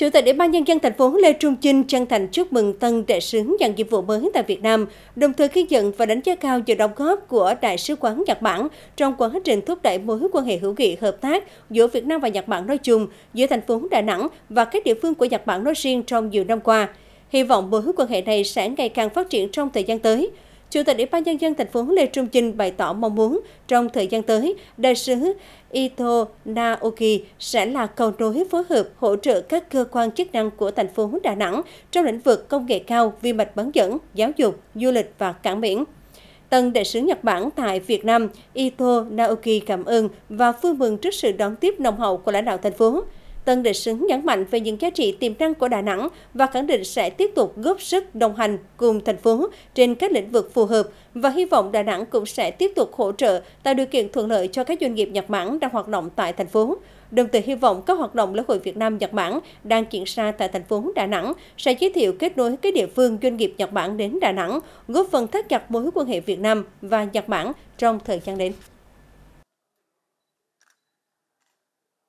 Chủ tịch Ủy ban nhân dân thành phố Lê Trung Chinh chân thành chúc mừng tân đại sứ nhận nhiệm vụ mới tại Việt Nam, đồng thời ghi nhận và đánh giá cao sự đóng góp của đại sứ quán Nhật Bản trong quá trình thúc đẩy mối quan hệ hữu nghị hợp tác giữa Việt Nam và Nhật Bản nói chung, giữa thành phố Đà Nẵng và các địa phương của Nhật Bản nói riêng trong nhiều năm qua. Hy vọng mối quan hệ này sẽ ngày càng phát triển trong thời gian tới. Chủ tịch Ủy ban nhân dân thành phố Lê Trung Chinh bày tỏ mong muốn trong thời gian tới, đại sứ Ito Naoki sẽ là cầu nối phối hợp hỗ trợ các cơ quan chức năng của thành phố Đà Nẵng trong lĩnh vực công nghệ cao, vi mạch bán dẫn, giáo dục, du lịch và cảng biển. Tân đại sứ Nhật Bản tại Việt Nam Ito Naoki cảm ơn và vui mừng trước sự đón tiếp nồng hậu của lãnh đạo thành phố. Tân Định Sứng nhấn mạnh về những giá trị tiềm năng của Đà Nẵng và khẳng định sẽ tiếp tục góp sức đồng hành cùng thành phố trên các lĩnh vực phù hợp và hy vọng Đà Nẵng cũng sẽ tiếp tục hỗ trợ tạo điều kiện thuận lợi cho các doanh nghiệp Nhật Bản đang hoạt động tại thành phố. Đồng thời hy vọng các hoạt động lễ hội Việt Nam Nhật Bản đang diễn ra tại thành phố Đà Nẵng sẽ giới thiệu kết nối các địa phương doanh nghiệp Nhật Bản đến Đà Nẵng, góp phần thắt chặt mối quan hệ Việt Nam và Nhật Bản trong thời gian đến.